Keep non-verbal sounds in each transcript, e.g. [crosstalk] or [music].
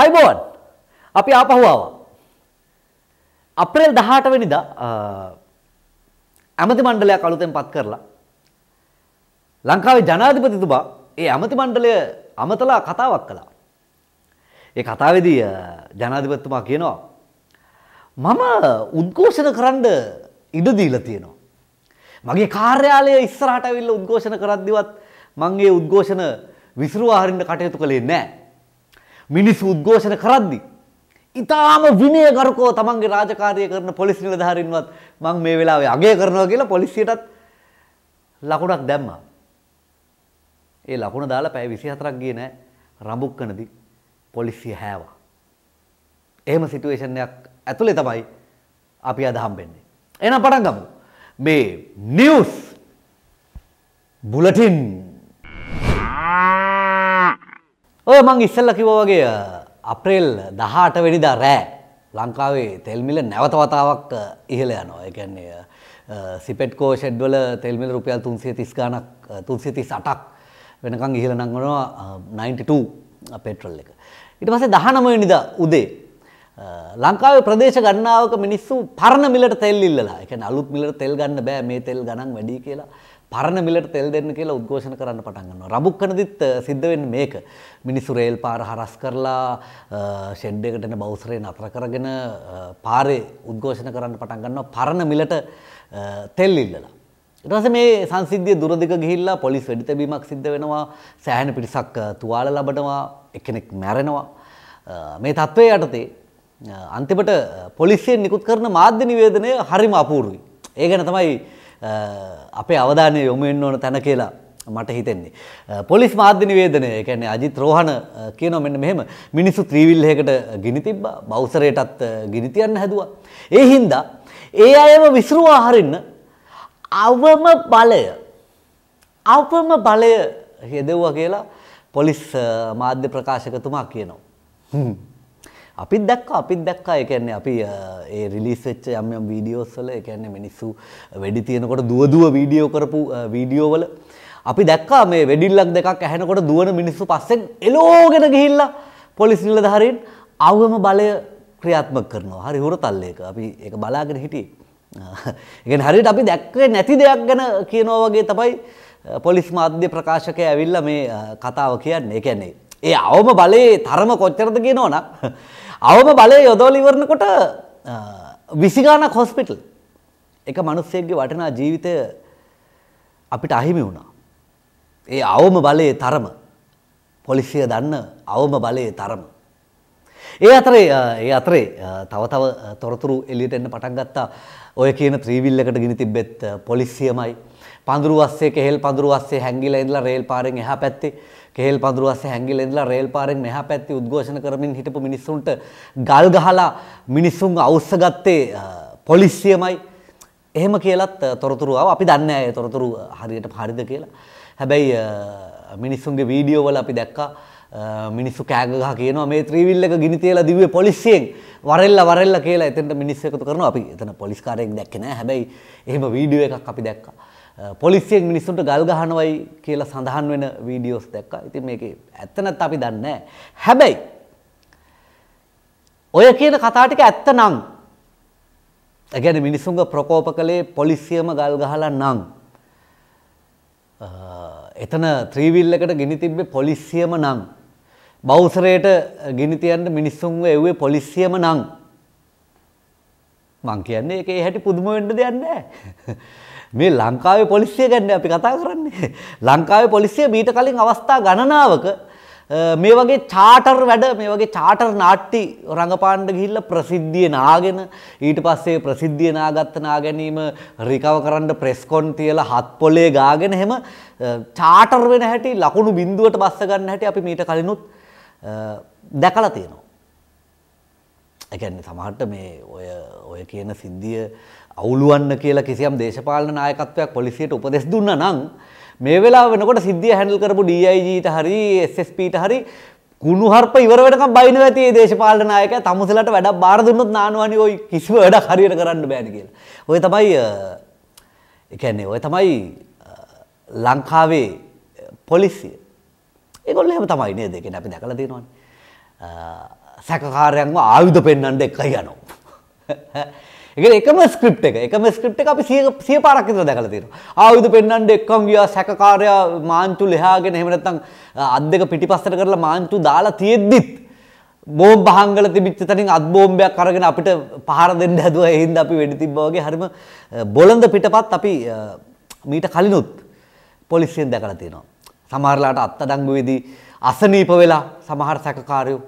අයිබෝන් අපි ආපහුවාව අප්‍රේල් දහට වෙනිද ඇමති මණ්ඩලයක් අලුතෙන් පත් කරලා ලංකාවේ ජනාධිපතිතුබා ඒ ඇමති මණ්ඩලය අමතලා කතාවක් කළා ඒ කතාවේදී ජනාධිපතිතුමා කියනවා මම උද්ඝෝෂණ කරන්න ඉඩ දීලා තියෙනවා මගේ කාර්යාලය ඉස්සරහට ඇවිල්ලා උද්ඝෝෂණ කරද්දිවත් මං ඒ උද්ඝෝෂණ විසිරුවා හරින්න කටයුතු කළේ නැහැ මිනිස්සු උද්ඝෝෂණ කරද්දි. ඉතාම විනයගරුකෝ තමන්ගේ රාජකාරය කරන පොලිස් නිලධාරීන්වත් මං මේ වෙලාවේ අගය කරනවා කියලා පොලිසියටත් ලකුණක් දැම්මා. ඒ ලකුණ දාලා පැය 24ක් ගියේ නෑ රඹුක්කනදී පොලිසිය හැවා. එහෙම සිටුේෂන් එකක් ඇතුලේ තමයි අපි අද හම්බෙන්නේ. එහෙනම් පටන් ගමු. මේ නිවුස් බුලටින් ඔය මං ඉස්සල්ල කිවෝ වගේ අප්‍රේල් දහට වෙනිදා රෑ ලංකාවේ තෙල්මිල නැවතවතාවක් ඉහළ යනවා එකන්නේ සිපෙට්කෝ ෂෙඩ්වල තෙල්මිල රුපියල් තුන්සිය තිස්ගානක් තුන්සිය තිස් අටක් වෙනකං ඉහළ නංගනවා 92 පෙට්‍රල් එක. ඉට පසේ දහනම නිද උදේ. ලංකාව ප්‍රදේශ ගන්නාවක මිනිස්සු පරණ මිලට තෙල් ඉල්ලලා එක අලුත් මිලට තෙල් ගන්න බෑ මේ තෙල් ගණන් වැඩි කියලා පරණ මිලට තෙල් දෙන්න කියලා උද්ඝෝෂණ කරන්න පටන් ගන්නවා. රබුක්කනදිත් සිද්ධ වෙන්නේ මේක. මිනිස්සු රේල් පාර හරස් කරලා ෂෙඩ් එකට එන බවුසරේ නතර කරගෙන පාරේ උද්ඝෝෂණ කරන්න පටන් ගන්නවා පරණ මිලට තෙල් ඉල්ලලා. ඊට පස්සේ මේ සංසිද්ධිය දුරදිග ගිහිල්ලා පොලිස් වෙඩි තැබීමක් සිද්ධ වෙනවා. සෑහෙන පිරිසක් තුවාල ලබනවා, එක්කෙනෙක් මැරෙනවා. මේ තත්ත්වයේ යටතේ අන්තිමට පොලිසියෙන් නිකුත් කරන මාධ්‍ය නිවේදනය හරිම අපූර්වයි. ඒ ගැන තමයි අපේ අවධානය යොමුෙන් ඕන තැන කියලා මට හිතෙන්නේ. පොලිස් මාධ්‍ය නිවේදනය කියන්නේ අජිත් රෝහණ කියනවා මෙන්න මෙහෙම මිනිස්සු ත්‍රීවිල්හයකට ගිනි තිබ්බා බෞසරයටත් ගිනි තියන්න හැදුවා. ඒ හින්දා ඒ අයම විසිරුවා හරින්න අවම බලය අවම බලය හෙදව්වා කියලා පොලිස් මාධ්‍ය ප්‍රකාශකතුමා කියනවා. හ්ම්. අපිත් දැක්ක අපිත් දැක්කා එකන්නේ අපි ඒ රිලිස්වෙච්ච යම් යම් වීඩියෝස්වල එකන්නේ මිනිස්සු වැඩි තියෙනකොට දුවදුව වීඩියෝ කරපු වීඩියෝවල අපි දැක්කා මේ වැඩිල්ලක් දෙකක් ඇහෙනකොට දුවන මිනිස්සු පස්සෙන් එලෝගෙන ගිහිල්ලා පොලිස් නිලධාරීන් අවම බලය ක්‍රියාත්මක කරනවා හරි හුරතල්ලේක අපි ඒක බලාගෙන හිටියේ ඒ හරියට අපි දැක්කේ නැති දෙයක් ගැන කියනවා වගේ තමයි පොලිස් මාධ්‍ය ප්‍රකාශකය ඇවිල්ලා මේ කතාව කියන්නේ ඒ කියන්නේ ඒ අවම බලේ තරම කොච්චරද කියනවනම් අවම බලය යොදවල ඉවරණකොට විසිගානක් හොස්පිටල් එක මනුස්සයෙක්ගේ වටනා ජීවිතය අපිට අහිමි වුණා. ඒ අවම බලයේ තරම පොලිසිය දන්න අවම බලයේ තරම. ඒ අතරේ ඒ අතරේ තව තව තොරතුරු එලියට එන්න පටන් ගත්තා ඔය කියන ත්‍රීවිල් එකට ගිනි තිබෙත් පොලිසියමයි පඳුරු අස්සේ කෙහෙල් පඳුරු අස්සේ හැංගිලා ඉඳලා රේල් පාරෙන් එහා පැත්තේ කෙහෙල් පඳුරු අස්සේ හැංගිලා ඉඳලා රේල් පාරෙන් මෙහා පැත්තේ උද්ඝෝෂණ කරමින් හිටපු මිනිස්සුන්ට ගල් ගහලා මිනිස්සුන් අවශ්‍ය ගත්තේ පොලිසියමයි. එහෙම කියලත් තොරතුරු ආවා. අපි දන්නේ නැහැ ඒ තොරතුරු හරියට හරිද කියලා. හැබැයි මිනිස්සුන්ගේ වීඩියෝ වල අපි දැක්කා මිනිස්සු කෑගහ කියනවා මේ ත්‍රීවිල් එක ගිනි තියලා දිව්වේ පොලිසියෙන් වරෙල්ල වරෙල්ල කියලා එතනට මිනිස්සු එකතු කරනවා අපි එතන පොලිස්කාරයෙක් දැක්කේ නැහැ හැබැයි එහෙම වීඩියෝ එකක් අපි දැක්කා පොලිසියෙන් මිනිස්සුන්ට ගල් ගහනවයි කියලා සඳහන් වෙන වීඩියෝස් දැක්කා. ඉතින් මේක ඇත්ත නැත්ත අපි දන්නේ නැහැ. හැබැයි ඔය කියන කතා ටික ඇත්ත නම් ඒ කියන්නේ මිනිසුන්ග ප්‍රකෝප කළේ පොලිසියම ගල් ගහලා නම් එතන ත්‍රීවිල් එකට ගිනි තිබ්බේ පොලිසියම නම් බෞසරයට ගිනි තියන්න මිනිස්සුන්ව එව්වේ පොලිසියම නම් මං කියන්නේ ඒකේ හැටි පුදුම වෙන්න දෙයක් නැහැ. මේ ලංකාවේ පොලිසිය ගැන අපි කතා කරන්නේ. ලංකාවේ පොලිසිය මීට කලින් අවස්ථා ගණනාවක මේ වගේ චාටර් වැඩ මේ වගේ චාටර් නාට්‍ය රඟපාන්න ගිහිල්ලා ප්‍රසිද්ධිය නාගෙන ඊට පස්සේ ප්‍රසිද්ධිය නාගත්ත නා ගැනීම රිකව කරන්න ප්‍රෙස් කොන් තියලා හත් පොලේ ගාගෙන එහෙම චාටර් වෙන හැටි ලකුණු බිඳුවට බස්ස ගන්න හැටි අපි මීට කලිනුත් දැකලා තියෙනවා. එකන්න සමහට මේ ඔය ඔය කියන සිද්ධිය අවුලුවන්න කියලා කිසියම් දේශපාලන නායකත්වයක් පොලිසියට උපදෙස් දුන්න නං මේ වෙලා වෙනකොට සිද්ධිය හැඳල් කරපු ඩIGට හරි SSPට හරි කුණු හර්ප ඉවරට බයින ඇති දේශපාලන නායක තමුසලට වැඩ බාර දුන්නත් නානුවනි ඔයි කිසිව වැඩ හරියට කරන්න බෑන කියල ඔය තමයි එකන්නේ ඔය තමයි ලංකාවේ පොලිසිය ඒගොල්ල හම තමයි නේ දෙකෙන අපි දැකල තියෙනවන්නේ සැකකාරයන්ව ආයුධ පෙන්න්නට එක යනවා. [laughs] එක එකම ස්ක්‍රප් එක එකම ස්ක්‍රප් එක අපි සිය පාරක් විතර දැකලා තියෙනවා. ආයුධ පෙන්වන්න එක්කම ගියා සැකකාරයා මාන්තු ලෙහාගෙන එහෙම නැත්නම් අත් දෙක පිටිපස්සට කරලා මාන්තු දාලා තියෙද්දිත් බෝම්බ හංගල තිබිච්ච තැනින් අත් බෝම්බයක් අරගෙන අපිට පහර දෙන්න හැදුවා ඒ හින්දා අපි වෙඩි තිබ්බා වගේ හරිම බොළඳ පිටපත් අපි මීට කලිනුත් පොලිසියෙන් දැකලා තියෙනවා. සමහරලාට අත්අඩංගුවේදී අසනීප වෙලා සමහර සැකකාරයෝ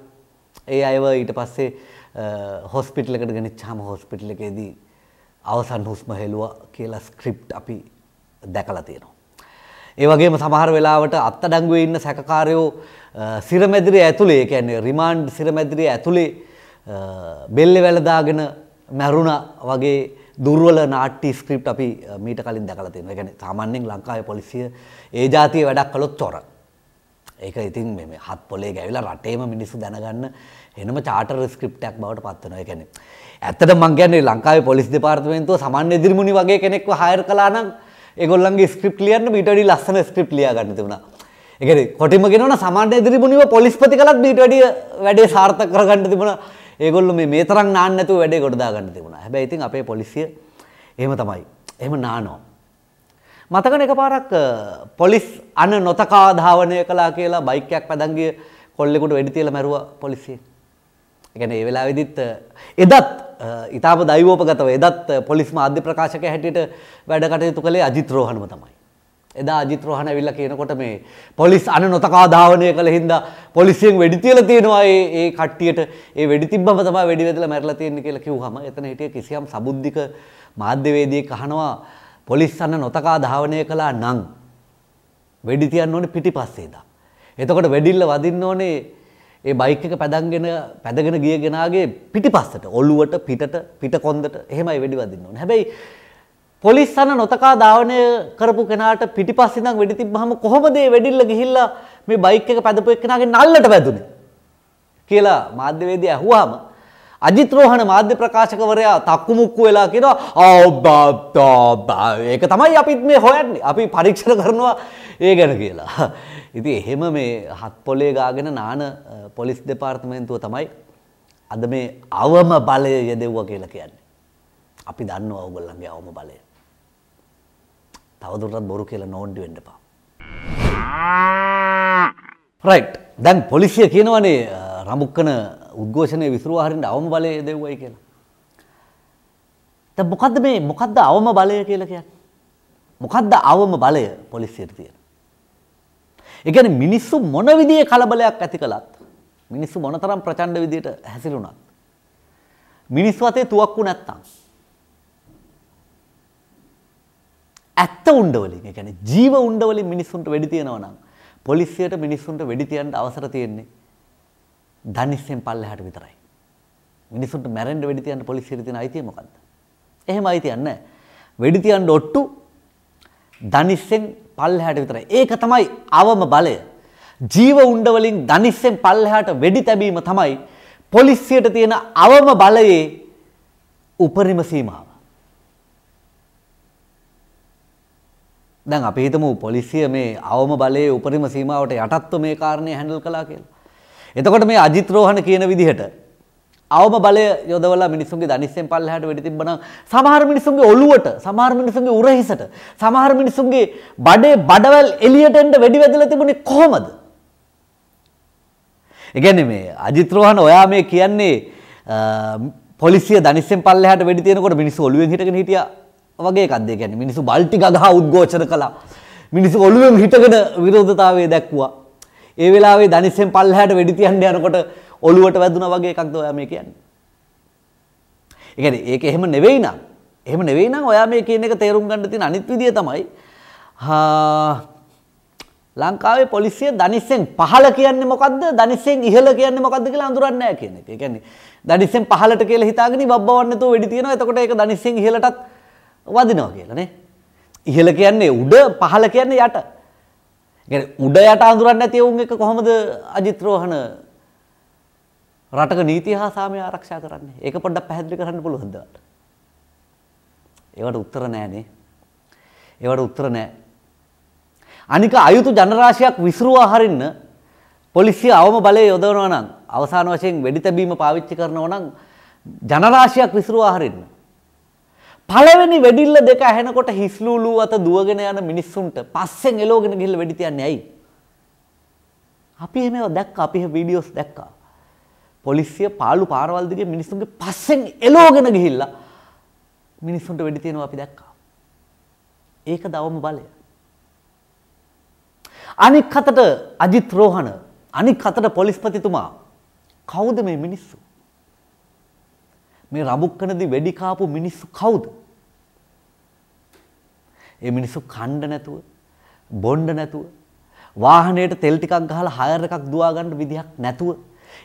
ඒ අයව ඊට පස්සේ හොස්පිටලකට ගෙනච්චාම හොස්පිටල එකේදී අවසන් හුස්ම හෙළුවා කියලා ස්ක්‍රිප්ට් අපි දැකලා තියෙනවා. ඒ වගේම සමහර වෙලාවට අත්තඩංගුවේ ඉන්න සැකකාරයෝ සිරමැදිරිය ඇතුලේ ඒ කියන්නේ රිමාන්ඩ් සිරමැදිරිය ඇතුලේ බෙල්ලේ වැළදාගෙන මැරුණා වගේ දුර්වල නාට්‍ය ස්ක්‍රිප්ට් අපි මීට කලින් දැකලා තියෙනවා. ඒ කියන්නේ සාමාන්‍යයෙන් ලංකාවේ පොලිසිය ඒ જાතිය වැඩක් කළොත් චොරයි. ඒක ඉතින් මේ හත් පොලේ ගැවිලා රටේම මිනිස්සු දැනගන්න එනම චාටර් ස්ක්‍රිප්ටයක් බවට පත් වෙනවා. ඒ කියන්නේ ඇත්තට මම කියන්නේ ලංකාවේ පොලිස් දෙපාර්තමේන්තුව සමන් එදිරිමුනි වගේ කෙනෙක්ව හයර් කළා නම් ඒගොල්ලන්ගේ ස්ක්‍රිප්ට් ලියන්න මීට වැඩිය ලස්සන ස්ක්‍රිප්ට් ලියා ගන්න තිබුණා. ඒ කියන්නේ කොටිම කියනවනම් සමන් එදිරිමුනිව පොලිස්පති කළත් මීට වැඩිය වැඩේ සාර්ථක කරගන්න තිබුණා. ඒගොල්ලෝ මේ මේ තරම් නාන්න නැතුව වැඩේ ගොඩ දා ගන්න තිබුණා. හැබැයි ඉතින් අපේ පොලිසිය එහෙම තමයි. එහෙම නානවා. මතකන එක පාරක් පොලිස් අන නොතකා ධාවනය කලා කියලා බයිකයක් පැදන්ගේ කොල්ලෙකුට වැඩිතිල මැරුව පොලිසිය. ගැන ඒ වෙලා විදිත් එදත් ඉතාම දයිවෝපගතව එදත් පොලිස්ම අධ්‍ය ප්‍රකාශක හැටියට වැඩකටයුතු කළේ අජිත්‍රෝහණම තමයි. එදා අජිත්‍රෝහණ විල්ල කියනකොට මේ පොලිස් අන නොතකා ධාවනය කළ හින්ද පොලිසියෙන් වැඩිතියල තියෙනවා ඒ කට්ටියට ඒ වැඩිතිබ්බම තමයි වැඩිවෙදල මැරලා තියෙන්නේ කියලා කිව්වම එතන හිටිය කිසියම් සබුද්ධික මාධ්‍යවේදී කහනවා පොලිස් අන්න නොතකා ධාවනය කළා නම් වෙඩි තියන්න ඕනේ පිටිපස්සේ දා. එතකොට වෙඩිල්ල වදින්න ඕනේ ඒ බයික් එක පැදගෙන පැදගෙන ගිය කෙනාගේ පිටිපස්සට ඔළුවට පිටට පිටකොන්දට එහෙමයි වෙඩි වදින්න ඕනේ. හැබැයි පොලිස් අන්න නොතකා ධාවනය කරපු කෙනාට පිටිපස්සේ ඉඳන් වෙඩි තිබ්බහම කොහොමද ඒ වෙඩිල්ල ගිහිල්ලා මේ බයික් එක පැදපු එක්කෙනාගේ නල්ලට වැදුනේ කියලා මාධ්‍යවේදී ඇහුවාම අජිත්‍රෝහණ මාධ්‍ය ප්‍රකාශකවරයා තක්කුමුක්කු වෙලා කියනවා අවබාතා ඒක තමයි අපිත් මේ හොයන්නේ අපි පරීක්ෂණ කරනවා ඒ ගැන කියලා. ඉති එහෙම මේ හත් පොලේ ගාගෙන නාන පොලිස් දෙපාර්තමේන්තුව තමයි අද මේ අවම බලය යෙදෙව්ව කියලා කියන්නේ. අපි දන්න ඔවගොල්ලන්ගේ අවම බලය. තවදුරටත් බොරු කියලා නෝන්ඩි වෙන්න එපා. රයිට් දැන් පොලිසිය කියනවනේ රඹුක්කන උද්ඝෝෂණය විසුරුවා හරින්න අවම බලය දෙව්වයි කියලා. දැන් මොකද්ද මේ මොකද්ද අවම බලය කියලා කියන්නේ? මොකද්ද අවම බලය පොලිසියට තියෙන? ඒ කියන්නේ මිනිස්සු මොන විදිහේ කලබලයක් ඇති කළත් මිනිස්සු මොනතරම් ප්‍රචණ්ඩ විදියට හැසිරුණත් මිනිස් වතේ තුවක්කු නැත්තම් ඇත්ත උණ්ඩවලින් ඒ කියන්නේ ජීව උණ්ඩවලින් මිනිස්සුන්ට වෙඩි තියනවා නම් පොලිසියට මිනිස්සුන්ට වෙඩි තියන්න අවසර තියෙන්නේ දනිස්සෙන් පල්ලෙහාට විතරයි. මිනිසුන්ට මැරෙන්න වෙඩි තියන්න පොලිසියට තියෙන අයිතිය මොකද්ද? එහෙම අයිතියක් නැහැ. වෙඩි තියන්න ඔට්ටු දනිස්සෙන් පල්ලෙහාට විතරයි. ඒක තමයි අවම බලය. ජීව උණ්ඩ වලින් දනිස්සෙන් පල්ලෙහාට වෙඩි තැබීම තමයි පොලිසියට තියෙන අවම බලයේ උපරිම සීමාව. දැන් අපි හිතමු පොලිසිය මේ අවම බලයේ උපරිම සීමාවට යටත්ව මේ කාරණේ හැන්ඩල් කළා කියලා. එතකොට මේ අජිත් රෝහණ කියන විදිහට අවම බලය යොදවල මිනිසුන්ගේ දනිස්සෙන් පල්ලහට වෙඩි තිබ්බනම් සමහර මිනිසුන්ගේ ඔළුවට සමහර මිනිසුන්ගේ උරහිසට සමහර මිනිසුන්ගේ බඩේ බඩවැල් එළියට එන්න වෙඩි වැදලා තිබුණේ කොහමද? ඒ කියන්නේ මේ අජිත් රෝහණ ඔයා මේ කියන්නේ පොලිසිය දනිස්සෙන් පල්ලහට වෙඩි තියනකොට මිනිස්සු ඔළුවෙන් හිටගෙන හිටියා වගේ එකක්ද? ඒ කියන්නේ මිනිස්සු බල්ටි ගගහා උද්ඝෝෂණ කළා. මිනිස්සු ඔළුවෙන් හිටගෙන විරෝධතාවය දැක්වුවා. ඒ වෙලාවේ දනිස්සෙන් පල්ලහැට වෙඩි තියන්න යනකොට ඔළුවට වැදුනා වගේ එකක්ද ඔයා මේ කියන්නේ. ඒ කියන්නේ ඒක එහෙම නෙවෙයි නං. එහෙම නෙවෙයි නං ඔයා මේ කියන එක තේරුම් ගන්න තියෙන අනිත් විදිය තමයි ලංකාවේ පොලිසිය දනිස්සෙන් පහළ කියන්නේ මොකද්ද? දනිස්සෙන් ඉහළ කියන්නේ මොකද්ද කියලා අඳුරන්නේ නැහැ කියන එක. ඒ කියන්නේ දනිස්සෙන් පහළට කියලා හිතාගෙන ඉබබ්බවන්න නැතුව වෙඩි තියනවා. එතකොට ඒක දනිස්සෙන් ඉහළටත් වදිනවා කියලා නේ. ඉහළ කියන්නේ උඩ පහළ කියන්නේ යට. ගැන උඩයට අඳුරන්න ඇති ඔවුන් එක කොහොමද අජිත්‍රෝහණ රටක නීති හා සාමය ආරක්ෂා කරන්න ඒක පොඩ්ඩක් පැහැදිලි කරන්න පුළුවන්දවට. ඒවට උත්තර නෑනේ. ඒවට උත්තර නෑ. අනික අයුතු ජනරාශයක් විසරුවා හරින්න පොලිසිය අවම බලය යොදවනවා නම් අවසාන වශයෙන් වෙඩි තැබීම පාවිච්චි කරනවා නම් ජනරාශයක් විසරුවා හරින්න පළවෙනි වෙඩිල්ල දෙක ඇහෙනකොට හිස්ලූලු අත දුවගෙන යන මිනිස්සුන්ට පස්සෙන් එලෝගෙන ගිහිල්ලා වෙඩි තියන්නේ ඇයි? අපි මේවා දැක්කා අපි වීඩියෝස් දැක්කා. පොලිසිය පාළු පාරවල් දිගේ මිනිස්සුන්ගේ පස්සෙන් එලෝගෙන ගිහිල්ලා මිනිස්සුන්ට වෙඩි තියනවා අපි දැක්කා. ඒක දවම බලය. අනික් අතට අජිත් රෝහණ අනික් අතට පොලිස්පතිතුමා කවුද මේ මිනිස්සු? මේ රබුක්කනදී වෙඩි කාපු මිනිස්සු කවුද? ඒ මිනිස්සු කණ්ඩ නැතුව, බොණ්ඩ නැතුව, වාහනයට තෙල් ටිකක් ගහලා හයර් එකක් දුවා ගන්න විදිහක් නැතුව,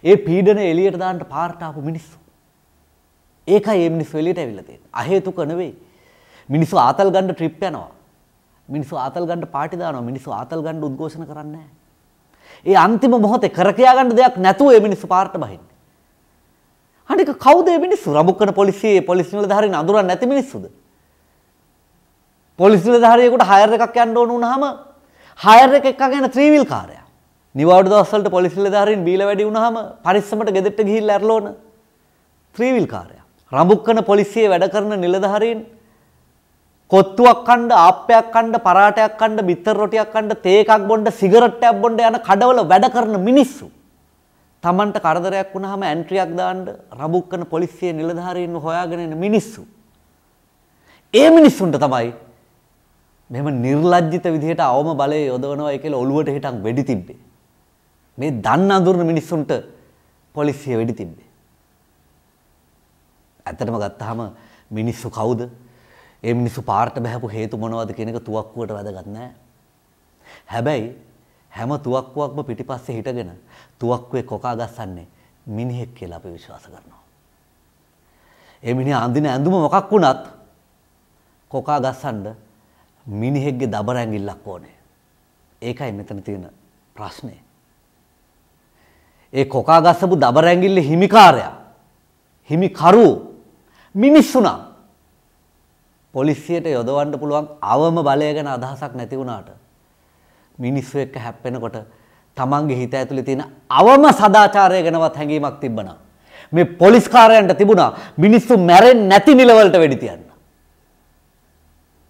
ඒ පීඩන එළියට දාන්න පාරට ආපු මිනිස්සු. ඒකයි මේ මිනිස්සු එළියට ඇවිල්ලා තියෙන්නේ. අහේතුක නෙවෙයි. මිනිස්සු ආතල් ගන්න ට්‍රිප් යනවා. මිනිස්සු ආතල් ගන්න පාටි දානවා. මිනිස්සු ආතල් ගන්න උද්ඝෝෂණ කරන්නේ නැහැ. ඒ අන්තිම මොහොතේ කර කියා ගන්න දෙයක් නැතුව මේ මිනිස්සු පාරට බහින්නේ. අනික කවුද මේ මිනිස්සු? රඹුක්කන පොලිසියේ පොලිස් නිලධාරීන් අඳුරන්නේ නැති මිනිස්සුද? පොලිස් නිලධාරියෙකුට හයර් එකක් යන්න ඕන වුණාම හයර් එක එක්ක ගන්න ත්‍රිවිල් කාර්යය. නිවාඩු දවස්වලට පොලිස් නිලධාරීන් බීලා වැඩි වුණාම පරිස්සමට ගෙදරට ගිහිල්ලා ඇරලෝන ත්‍රිවිල් කාර්යය. රඹුක්කන පොලිසියේ වැඩ කරන නිලධාරීන් කොත්තුවක් කණ්ඩ ආප්පයක් කණ්ඩ පරාටයක් කණ්ඩ බිත්තර රොටියක් කණ්ඩ තේ එකක් බොන්න සිගරට් එකක් බොන්න යන කඩවල වැඩ කරන මිනිස්සු තමන්ට කරදරයක් වුණාම ඇන්ට්‍රියක් දාන්න රබුක්කන පොලිසිය නිලධාරීන්ව හොයාගෙන එන මිනිස්සු. ඒ මිනිස්සුන්ට තමයි මෙහෙම නිර්ලජ්ජිත විදිහට අවම බලය යොදවනවා කියලා ඔළුවට හිටන් වෙඩි තිබ්බේ. මේ දන්න අඳුරන මිනිස්සුන්ට පොලිසිය වෙඩි තිබ්බේ. ඇත්තටම ගත්තාම මිනිස්සු කවුද? ඒ මිනිස්සු පාරට බහැපු හේතු මොනවද කියන එක තුවක්කුවට වැදගත් නැහැ. හැබැයි හැම තුවක්කුවක්ම පිටිපස්සේ හිටගෙන තුවක්කුවේ කොකා ගස්සන්නේ මිනිහෙක් කියලා අපි විශ්වාස කරනවා. ඒ මිනිහා අඳින ඇඳුම මොකක් වුණත් කොකා ගස්සන්න මිනිහෙක්ගේ දබර ඇඟිල්ලක් ඕනේ. ඒකයි මෙතන තියෙන ප්‍රශ්නේ. ඒ කොකා ගස්සපු දබර ඇඟිල්ලේ හිමිකාරයා හිමිකරු මිනිස්සුණා. පොලිසියට යොදවන්න පුළුවන් අවම බලය ගැන අදහසක් නැති වුණාට මිනිස්සු එක්ක හැප්පෙනකොට තමන්ගේ හිත ඇතුළේ තියෙන අවම සදාචාරය ගැනවත් හැඟීමක් තිබ්බනම් මේ පොලිස් කාර්යයන්ට තිබුණා මිනිස්සු මැරෙන්නේ නැති නිලවලට වෙඩි තියන්න.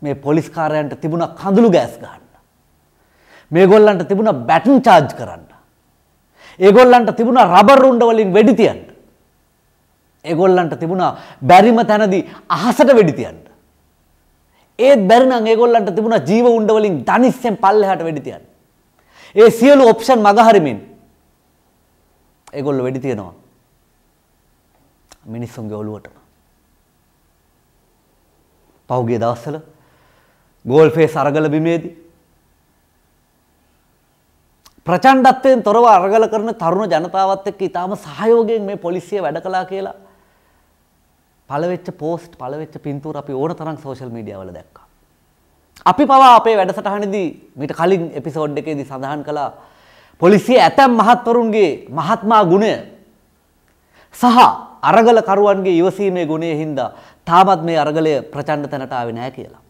මේ පොලිස් කාර්යයන්ට තිබුණා කඳුළු ගෑස් ගහන්න. මේගොල්ලන්ට තිබුණා බැටන් චාර්ජ් කරන්න. ඒගොල්ලන්ට තිබුණා රබර් රුණ්ඩ වලින් වෙඩි තියන්න. ඒගොල්ලන්ට තිබුණා බැරිම තැනදී අහසට වෙඩි තියන්න. ඒත් බැරි නම් ඒගොල්ලන්ට තිබුණා ජීව උණ්ඩ වලින් දනිස්සෙන් පල්ලෙහාට වෙඩි තියන්න. ඒ සියලු ඔප්ෂන් මගහරිමින් ඒගොල්ලෝ වෙඩි තියනවා මිනිස්සුන්ගේ ඔළුවට. පහුගිය දවස්වල ගෝල් ෆේස් අරගල බිමේදී ප්‍රචණ්ඩත්වයෙන් තොරව අරගල කරන තරුණ ජනතාවත් එක්ක ඊටාම සහයෝගයෙන් මේ පොලිසිය වැඩ කළා කියලා පළවෙච්ච පෝස්ට් පළවෙච්ච පින්තූර අපි ඕන තරම් සෝෂල් මීඩියාවල දැක්කා. අපි පවා අපේ වැඩසටහනදී මීට කලින් එපිසෝඩ් එකේදී සඳහන් කළා පොලිසිය ඇතැම් මහත්වරුන්ගේ මහත්මා ගුණය සහ අරගලකරුවන්ගේ ඉවසීමේ ගුණේ හින්දා තාමත් මේ අරගලය ප්‍රචණ්ඩ තැනට ආවේ නැහැ කියලා.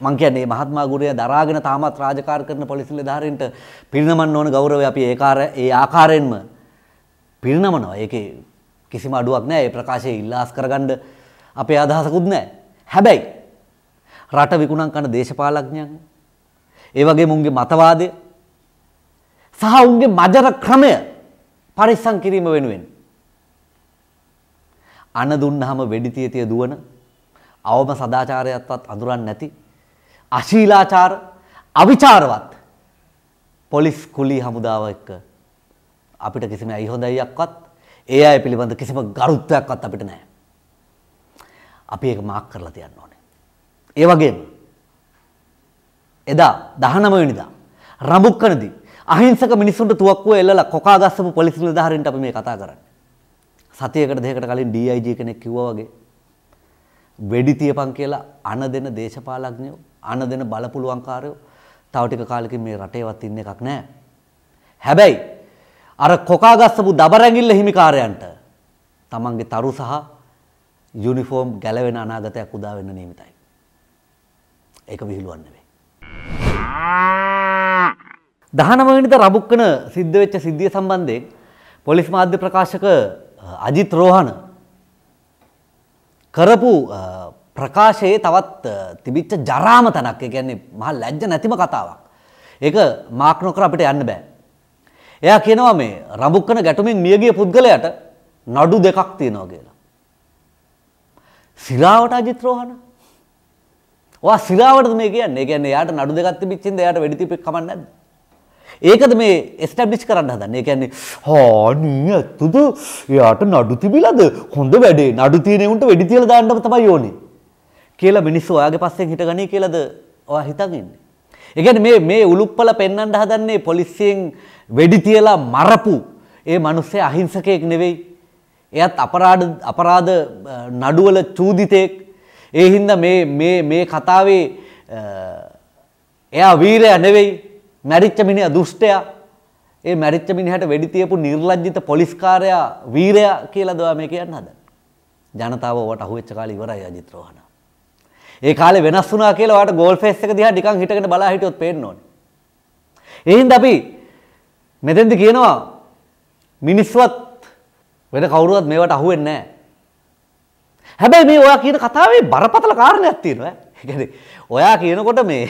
මං කියන්නේ මහත්මා ගුණය දරාගෙන තාමත් රාජකාර කරන පොලිසි නිලධාරීන්ට පිරිනමන්න ඕන ගෞරවය අපි ඒ ආකාරයෙන්ම පිරිනමනවා. ඒකේ කිසිම අඩුවක් නැහැ. ඒ ප්‍රකාශය ඉල්ලාස් කරගන්න අපේ අදහසකුත් නැහැ. හැබැයි රට විකුණන් කන දේශපාලඥයන්. ඒ වගේ මුන්ගේ මතවාදය සහ උන්ගේ මජර ක්‍රමය පරිස්සම් කිරීම වෙනුවෙන්. අන දුන්නහම වෙඩිතියතිය දුවන අවම සදාචාරයත්වත් අඳුරන් නැති අශීලාචාර අවිචාරවත් පොලිස් කුලි හමුදාව එක්ක අපිට කිසිම ඇයි හොඳයියක්වත් ඒ අය පිළිබඳ කිසිම ගරුත්වයක්වත් අපිට නෑ. අපි ඒක මාක් කරලා තියන්න ඕනේ. ඒ වගේම එදා 19 වෙනිදා රඹුක්කනදී අහිංසක මිනිසුන්ට තුවක්කුව එල්ලලා කොකා ගස්සපු පොලිස් නිලධාරීන්ට අපි මේ කතා කරන්නේ. සතියකට දෙකකට කලින් DIG කෙනෙක් කිව්වා වගේ වෙඩි තියපන් කියලා අණ දෙන දේශපාලඥයෝ අණ දෙන බලපුලුවන්කාරයෝ තව ටික කාලෙකින් මේ රටේවත් ඉන්න එකක් නැහැ. හැබැයි අර කොකා ගස්සපු දබරැඟිල්ල හිමිකාරයන්ට තමන්ගේ තරු සහ යුනිෆෝම් ගැලවෙන අනාගතයක් උදා වෙන්න නියමිතයි. ඒක විහිළුවන් නෙවෙයි. දහනමනිට රබුක්කන සිද්ධවෙච්ච සිද්ධිය සම්බන්ධයෙන් පොලිස් මාධ්‍ය ප්‍රකාශක අජිත් රෝහණ කරපු ප්‍රකාශයේ තවත් තිබිච්ච ජරාම තනක් කියන්නේ මහ ලැජ්ජ නැතිම කතාවක්. ඒක මාක් නොකර අපිට යන්න බෑ. එයා කියනවා මේ රඹුක්කන ගැටුමින් මියගිය පුද්ගලයාට නඩු දෙකක් තියෙනවා කියලා. සිරාවට අජිත් රෝහණ වා සිරාවට මේ කියන්නේ කියන්නේ යාට නඩු දෙකක් තිබිච්චින්ද යාට වෙඩි තිබෙක් කමක් නැද්ද? ඒකද මේ එස්ටැබ්ලිෂ් කරන්න හදන්නේ. ඒ කියන්නේ හානී ඇත්තද? යාට නඩු තිබිලාද? හොඳ වැඩේ. නඩු තියෙන උන්ට වෙඩි තියලා දාන්නම තමයි ඕනේ. කියලා මිනිස්සු ඔයාගේ පස්සෙන් හිටගනී කියලාද ඔයා හිතන් ඉන්නේ. ඒ කියන්නේ මේ මේ උලුප්පල පෙන්වන්න හදන්නේ පොලිසියෙන් වෙඩි තියලා මරපු ඒ මිනිස්සේ අහිංසකයෙක් නෙවෙයි. එයත් අපරාධ අපරාධ නඩුවල චූදිතෙක් ඒ හින්ද මේ කතාවේ එයා වීරය නෙවෙයි මැරිච්චමිනිය දුෘෂ්ටයා ඒ මැරිච්චමිනිහට වැඩිතියපු නිර්ලජ්ජිත පොලිස්කාරයා වීරය කියලා දවා මේ කියන්න හද. ජනතාව වට අහුවෙච්ච කාල ඉවරයි අජිත්‍රෝහණ. ඒ කාල වෙනස් වනා කියලාට ගෝල් ෆෙස් එක දිහා ටිකන් හිටකට බලා හිටියොත් පේනොන. එහින් අපි මෙතැන්දි කියනවා මිනිස්වත් වෙන කවුරුවත් මේවට අහුවෙන්නේ නෑ හැබැයි මේ ඔයා කියන කතාවේ බරපතල කාරණයක් තියෙනවා. ඒ කියන්නේ ඔයා කියනකොට මේ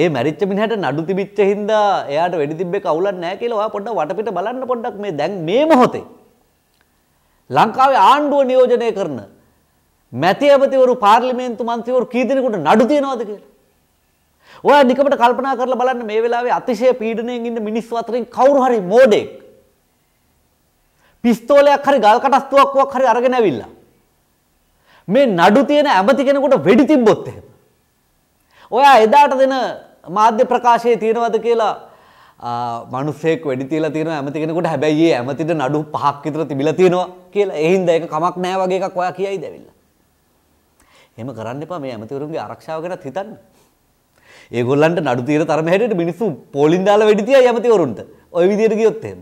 ඒ මැරිච්ච මිනිහට නඩු තිබිච්ච හින්දා එයාට වෙඩි තිබ්බේ කවුලක් නැහැ කියලා ඔයා පොඩ්ඩක් වටපිට බලන්න පොඩ්ඩක් මේ දැන් මේ මොහොතේ ලංකාවේ ආණ්ඩුව නියෝජනය කරන මැති ඇමතිවරු පාර්ලිමේන්තු මන්ත්‍රීවරු කී දෙනෙකුට නඩු තියනවද කියලා? ඔයා නිකමට කල්පනා කරලා බලන්න මේ වෙලාවේ අතිශය පීඩනයෙන් ඉන්න මිනිස්සු අතරින් කවුරු හරි මෝඩෙක් පිස්තෝලයක් හරි ගල් කටස්තුවක් හරි අරගෙන ඇවිල්ලා මේ නඩු තියෙන ඇමති කෙනෙකුට වෙඩි තිබ්බොත් එහෙම. ඔයා එදාට දෙන මාධ්‍ය ප්‍රකාශයේ තියෙනවද කියලා මනුස්සෙක් වැඩි තියලා තියෙනවා ඇමති කෙනෙකුට හැබැයි ඒ ඇමතිට නඩු පහක් විතර තිබිලා තියෙනවා කියලා එහින්ද ඒක කමක් නැහැ වගේ එකක් ඔයා කියයිද ඇවිල්ලා. එහෙම කරන්න එපා මේ ඇමතිවරුන්ගේ ආරක්ෂාව ගැනත් හිතන්න. ඒගොල්ලන්ට නඩු තීර තරම හැටියට මිනිස්සු පොලින් දාලා වැඩි තියයි ඇමතිවරුන්ට. ওই විදියට ගියොත් එහෙම.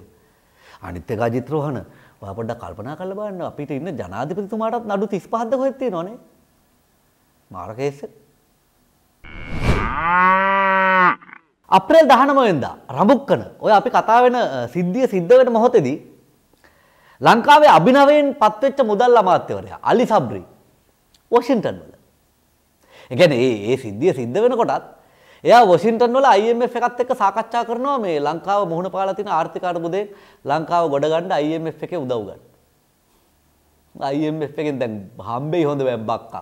අනිත් එක අජිත් රෝහණ ඔයා පොඩ්ඩක් කල්පනා කරලා බලන්න අපිට ඉන්න ජනාධිපතිතුමාටත් නඩු 35ක් කොහෙද තියෙනවනේ මාර කේස් එක අප්‍රේල් 19 වෙනිදා රඹුක්කන ඔය අපි කතා වෙන සිද්ධිය සිද්ධ වෙන මොහොතේදී ලංකාවේ අභිනවයෙන් පත්වෙච්ච මුදල් අමාත්‍යවරයා අලි සබ්රි වොෂින්ටන් වල. ඒ කියන්නේ මේ සිද්ධිය සිද්ධ වෙනකොටත් එයා වොෂින්ටන් වල IMF එකත් එක්ක සාකච්ඡා කරනවා මේ ලංකාව මුහුණ පාලා තියෙන ආර්ථික අර්බුදයෙන් ලංකාව ගොඩ ගන්න IMF එකේ උදව් ගන්න. IMF එකෙන් දැන් හම්බෙයි හොඳ වැබ්බක්ක්.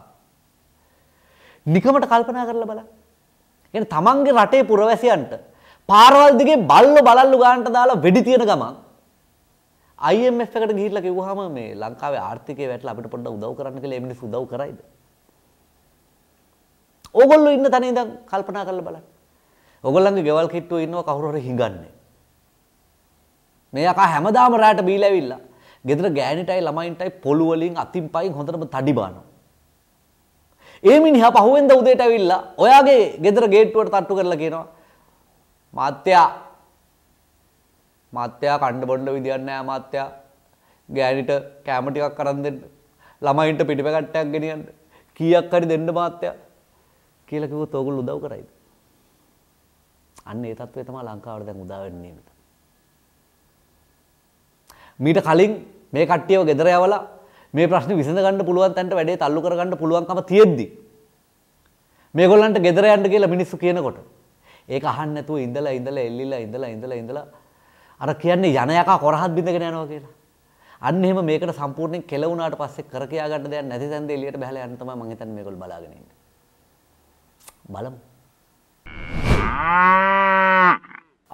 නිකමට කල්පනා කරලා බලන්න. කියන්නේ තමන්ගේ රටේ පුරවැසියන්ට පාරවල් දිගේ බල්ල බලල්ලු ගන්නට දාලා වෙඩි තියෙන ගමන් IMF එකට ගිහිල්ලා කිව්වහම මේ ලංකාවේ ආර්ථිකය වැටලා අපිට පොඩ්ඩක් උදව් කරන්න කියලා ඒ මිනිස්සු උදව් කරයිද? ඕගොල්ලෝ ඉන්න තැන ඉඳන් කල්පනා කරලා බලන්න. ඕගොල්ලන්ගේ ගෙවල් කිට්ටුව ඉන්නව කවුරු හරි හිඟන්නේ. මේ අකා හැමදාම රැට බීලා ඇවිල්ලා. ගෙදර ගෑණිටයි ළමයින්ටයි පොළු වලින් අතින් පයින් හොඳටම තඩි බානවා. ඒ මිනිහා පහුවෙන්ද උදේට ඇවිල්ලා ඔයාගේ ගෙදර ගේට්ටුවට තට්ටු කරලා කියනවා මාත්‍යා මාත්‍යා කණ්ඩ බොණ්ඩ විදියක් නෑ මාත්‍යා ගෑණිට කැම ටිකක් අරන් දෙන්න ළමයින්ට පිටිපැකට්ටයක් ගෙනියන්න කීයක් හරි දෙන්න මාත්‍යා කියලා කිව්වොත් ඕගොල්ලෝ උදව් කරයිද? අන්න ඒ தત્ත්වය තමයි ලංකාවට දැන් උදා වෙන්නේ නේද? මීට කලින් මේ කට්ටියව ගෙදර යවලා මේ ප්‍රශ්නේ විසඳ ගන්න පුළුවන් තැනට වැඩේ තල්ලු කර ගන්න පුළුවන්කම තියෙද්දි මේගොල්ලන්ට ගෙදර යන්න කියලා මිනිස්සු කියනකොට ඒක අහන්න නැතුව ඉඳලා ඉඳලා එල්ලිලා ඉඳලා ඉඳලා ඉඳලා අර කියන්නේ යන යකා කොරහත් බින්දගෙන යනවා කියලා. අන්න එහෙම මේකට සම්පූර්ණයෙන් කෙල වුණාට පස්සේ කර කියා ගන්න දෙයක් නැති තැනදී එළියට බහලා යන්න තමයි මම හිතන්නේ මේගොල්ලෝ බලාගෙන ඉන්නේ. බලමු.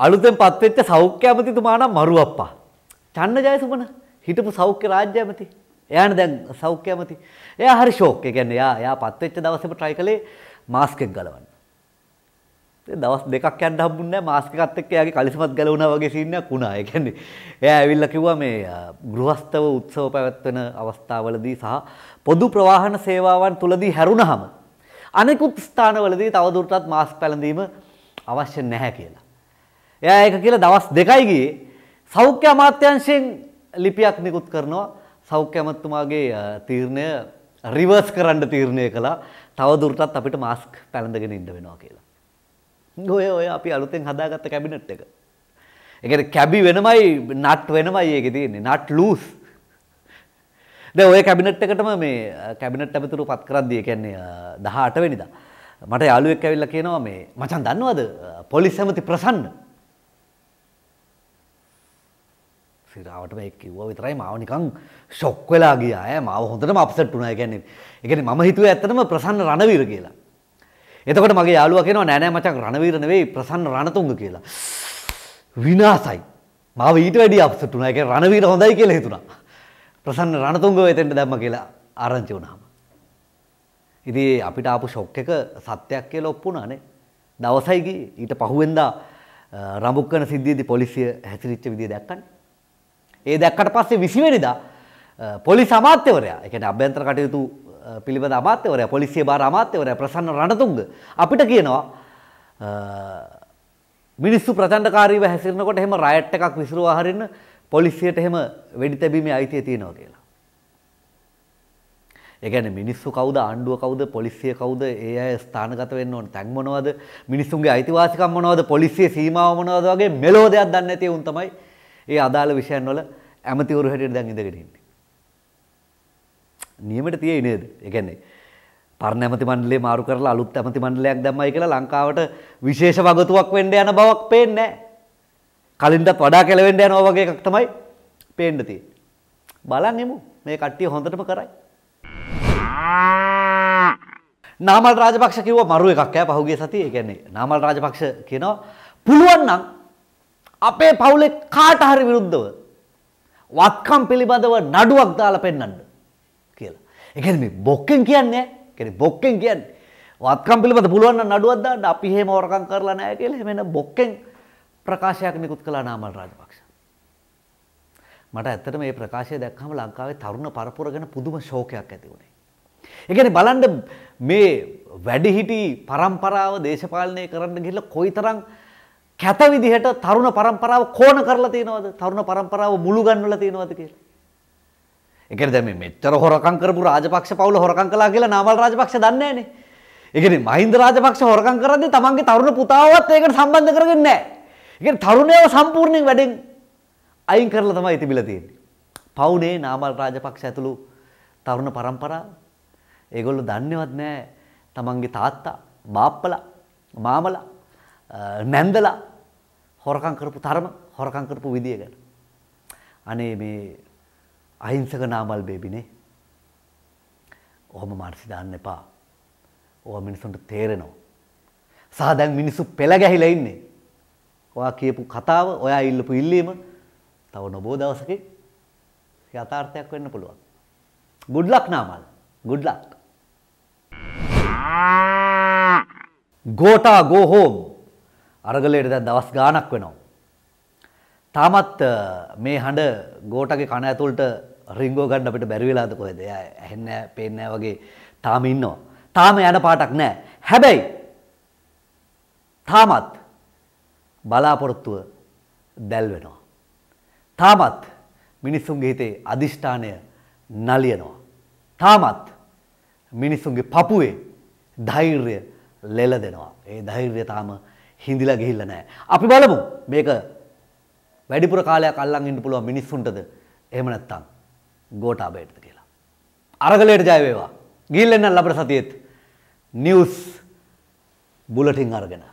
අලුතෙන් පත්වෙච්ච සෞඛ්‍ය ඇමතිතුමානම් මරු අප්පා. චන්න ජයසුමන හිටපු සෞඛ්‍ය රාජ්‍ය ඇමති. එයාන දැන් සෞඛ්‍ය ඇමති. එයා හරි ෂෝක්. ඒ කියන්නේ එයා එයා පත්වෙච්ච දවසේම try කළේ මාස්ක් එක ගලවන්න. දවස් දෙකක් යන්න හම්බුන්නේ නැහැ මාස්ක් එකත් එක්ක එයාගේ කලිසමත් ගලවුණා වගේ සීන් එකක් වුණා. ඒ කියන්නේ එයා ඇවිල්ලා කිව්වා මේ ගෘහස්තව උත්සව පැවැත්වෙන අවස්ථාවලදී සහ පොදු ප්‍රවාහන සේවාවන් තුලදී හැරුණාම අනෙකුත් ස්ථානවලදී තවදුරටත් මාස්ක් පැළඳීම අවශ්‍ය නැහැ කියලා. එයා ඒක කියලා දවස් දෙකයි ගියේ සෞඛ්‍ය අමාත්‍යාංශයෙන් ලිපියක් නිකුත් කරනවා සෞඛ්‍ය අමාත්‍යතුමාගේ තීරණය රිවර්ස් කරන්න තීරණය කළා තවදුරටත් අපිට මාස්ක් පැළඳගෙන ඉන්න වෙනවා කියලා. ඔය ඔය අපි අලුතෙන් හදාගත්ත කැබිනට් එක. ඒ කියන්නේ කැබි වෙනමයි නට් වෙනමයි ඒකේ තියෙන්නේ නට් ලූස්. ද ඔය කැබිනට් එකටම මේ කැබිනට් ඇමතුරු පත් කරද්දිය කියන්නේ දහට වෙනිදා. මට යාළුවෙක් ඇවිල්ලා කියනවා මේ මචන් දන්නවද පොලිස් ඇමති ප්‍රසන්න සිරාවට මේ කිව්ව විතරයි මාව නිකන් ෂොක් වෙලා ගියා ඈ මාව හොඳටම අප්සෙට් වුණා ඒ කියන්නේ ඒ කියන්නේ මම හිතුවේ ඇත්තටම ප්‍රසන්න රණවීර කියලා. එතකොට මගේ යාළුවා කියනවා නෑ නෑ මචං රණවීර නෙවෙයි ප්‍රසන්න රණතුංග කියලා. විනාසයි. මාව ඊට වැඩිය අප්සෙට් වුණා. ඒ කියන්නේ රණවීර හොඳයි කියලා හිතුණා. ප්‍රසන්න රණතුංගව එතෙන්ට දැම්ම කියලා ආරංචි වුණාම. ඉතින් අපිට ආපු ෂොක් එක සත්‍යයක් කියලා ඔප්පුණානේ. දවසයි ගියේ ඊට පහුවෙන්දා රඹුක්කන සිද්ධියේදී පොලිසිය හැසිරිච්ච විදිය දැක්කනේ. ඒ දැක්කට පස්සේ 20 වෙනිදා පොලිස් අමාත්‍යවරයා, ඒ කියන්නේ අභ්‍යන්තර කටයුතු පිළිබඳ අමාත්‍යවරයා, පොලිසිය භාර අමාත්‍යවරයා ප්‍රසන්න රණතුංග අපිට කියනවා මිනිස්සු ප්‍රචණ්ඩකාරීව හැසිරෙනකොට එහෙම රයට් එකක් විසිරුවා හරින්න පොලිසියට එහෙම වෙඩි තැබීමේ අයිතිය තියෙනවා කියලා. ඒගැන මිනිස්සු කවද ආණ්ඩුව කවද පොලිසිය කවද ඒ අය ස්ථානගත වෙන්න ඕන තැන් මොනවද මිනිසුන්ගේ අයිතිවාසිකම් මොනවද පොලිසිය සීමාව මොනවද වගේ මෙලෝ දෙයක් දන්නේ නැති උන් තමයි ඒ අදාළ විෂයන් වල ඇමතිවරු හැටියට දැන් ඉඳගෙන ඉන්නේ. නියමට තියෙයි නේද? ඒ කියන්නේ පරණ ඇමති මණ්ඩලය මාරු කරලා අලුත් ඇමති මණ්ඩලයක් දැම්මයි කියලා ලංකාවට විශේෂ වගතුවක් වෙන්න යන බවක් පේන්නේ නැහැ. කලින්ටත් වඩා කෙලවෙන්ඩ යනවා වගේ එකක් තමයි පේන්ඩ තියෙන. බලන් එමු මේ කට්ටිය හොඳටම කරයි. නාමල් රාජපක්ෂ කිව මරුව එකක්ෑ පහුගේ සති එකන්නේ නාමල් රාජපක්ෂ කියනවා පුළුවන්නම් අපේ පවුලෙ කාටහරි විරුද්ධව වත්කම් පිළිබඳව නඩුවක් දාල පෙන්නන්න කියලා. එකන මේ බොක්කෙන් කියන්නේ කෙන බොක්කෙන් කියන්න වත්කම් පිළිබඳ පුළුවන් නඩුවත්දාන්න අපි හෙම ෝරකන් කරලා නෑ කියල හෙමෙන බොක්කෙන් ප්‍රකාශයක් නිකුත් කළා නාමල් රාජපක්ෂ. මට ඇත්තට මේ ප්‍රකාශය දැක්කම ලංකාවේ තරුණ පරපුර ගැන පුදුම ශෝකයක් ඇති වුණේ. ඒ කියන්නේ බලන්න මේ වැඩිහිටි પરම්පරාව දේශපාලනය කරන්න ගිහිල්ලා කොයිතරම් කැත විදිහට තරුණ પરම්පරාව කෝණ කරලා තියෙනවද? තරුණ પરම්පරාව මුළු ගන්නවලා තියෙනවද කියලා. ඒ කියන්නේ දැන් මේ මෙච්චර හොරකම් කරපු රාජපක්ෂ පවුල හොරකම් කළා කියලා නාමල් රාජපක්ෂ දන්නේ නැහනේ. ඒ කියන්නේ මහින්ද රාජපක්ෂ හොරකම් කරද්දී තමන්ගේ තරුණ පුතාවවත් ඒකට සම්බන්ධ කරගන්නේ නැහැ. ඉගෙන තරුණයව සම්පූර්ණයෙන් වැඩෙන් අයින් කරලා තමයි තිබිලා තියෙන්නේ. පවුනේ නාමල් රාජපක්ෂ ඇතුළු තරුණ පරම්පරාව. ඒගොල්ලෝ දන්නේවත් නැහැ තමන්ගේ තාත්තා, බාප්පලා, මාමලා, නැන්දලා හොරකම් කරපු තරම, හොරකම් කරපු විදිය ගැන. අනේ මේ අහිංසක නාමල් බේබිනේ. ඔහොම මානසික දාන්න එපා. ඕවා මිනිසුන්ට තේරෙනවා. සහ දැන් මිනිස්සු පෙළ ගැහිලා ඉන්නේ. ඔයා කියපු කතාව ඔයා ඉල්ලපු ඉල්ලීම තව නොබෝ දවසකින් යථාර්ථයක් වෙන්න පුළුවන්. good luck Namal. good luck. Gota go home. අරගලයට දැන් දවස් ගාණක් වෙනවා. තාමත් මේ හඬ ගෝටගේ කණ ඇතුළට රිංගෝ ගන්න අපිට බැරි වෙලාද කොහෙද? එයා ඇහෙන්නේ නැහැ, පේන්නේ නැහැ වගේ තාම ඉන්නවා. තාම යන පාටක් නැහැ. හැබැයි තාමත් බලාපොරොත්තුව දැල් වෙනවා. තාමත් මිනිස්සුන්ගේ හිතේ අධිෂ්ඨානය නලියනවා. තාමත් මිනිස්සුන්ගේ පපුුවේ ධෛර්ය ලෙල දෙනවා. ඒ ධෛර්ය තාම හිඳිලා ගිහිල්ල නෑ. අපි බලමු මේක වැඩිපුර කාලයක් අල්ලන් ඉන්න පුළුව මිනිස්සුන්ටද එහෙම නැත්තම් ගෝටාබේට්ද කියලා. අරගලයට ජයවේවා. ගිල්ලෙන්න ලබර සතියෙත් නිවස් බුලටින් අරගෙන.